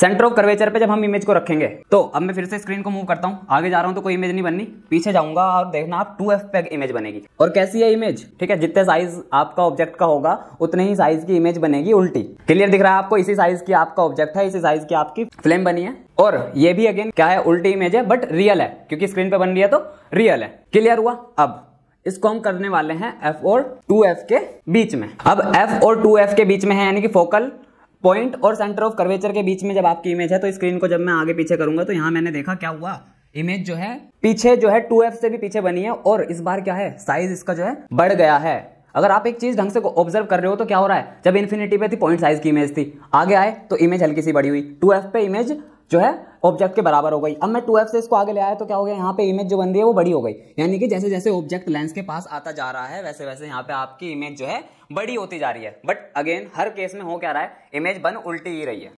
centre of curvature पे जब हम इमेज को रखेंगे तो अब मैं फिर से स्क्रीन को मूव करता हूँ आगे जा रहा हूँ तो कोई इमेज नहीं बननी पीछे जाऊंगा और देखना आप टू एफ पे इमेज बनेगी और कैसी है इमेज ठीक है जितने साइज आपका ऑब्जेक्ट का होगा उतने ही साइज की इमेज बनेगी उल्टी क्लियर दिख रहा है आपको इसी साइज की आपका ऑब्जेक्ट है इसी साइज की आपकी फ्लेम बनी है और ये भी अगेन क्या है उल्टी इमेज है बट रियल है क्योंकि स्क्रीन पे बन रही है तो रियल है क्लियर हुआ अब इसको हम करने वाले हैं एफ और टू एफ के बीच में अब एफ और टू एफ के बीच में है यानी कि फोकल पॉइंट और सेंटर ऑफ कर्वेचर के बीच में जब आपकी इमेज है तो स्क्रीन को जब मैं आगे पीछे करूंगा तो यहाँ मैंने देखा क्या हुआ इमेज जो है पीछे जो है टू एफ से भी पीछे बनी है और इस बार क्या है साइज इसका जो है बढ़ गया है अगर आप एक चीज ढंग से ऑब्जर्व कर रहे हो तो क्या हो रहा है जब इन्फिनिटी पे थी पॉइंट साइज की इमेज थी आगे आए तो इमेज हल्की सी बड़ी हुई टू एफ पे इमेज जो है ऑब्जेक्ट के बराबर हो गई अब मैं टू से इसको आगे ले आया तो क्या हो गया यहाँ पे इमेज जो बन रही है वो बड़ी हो गई यानी कि जैसे जैसे ऑब्जेक्ट लेंस के पास आता जा रहा है वैसे वैसे यहाँ पे आपकी इमेज जो है बड़ी होती जा रही है बट अगेन हर केस में हो क्या रहा है इमेज बन उल्टी ही रही है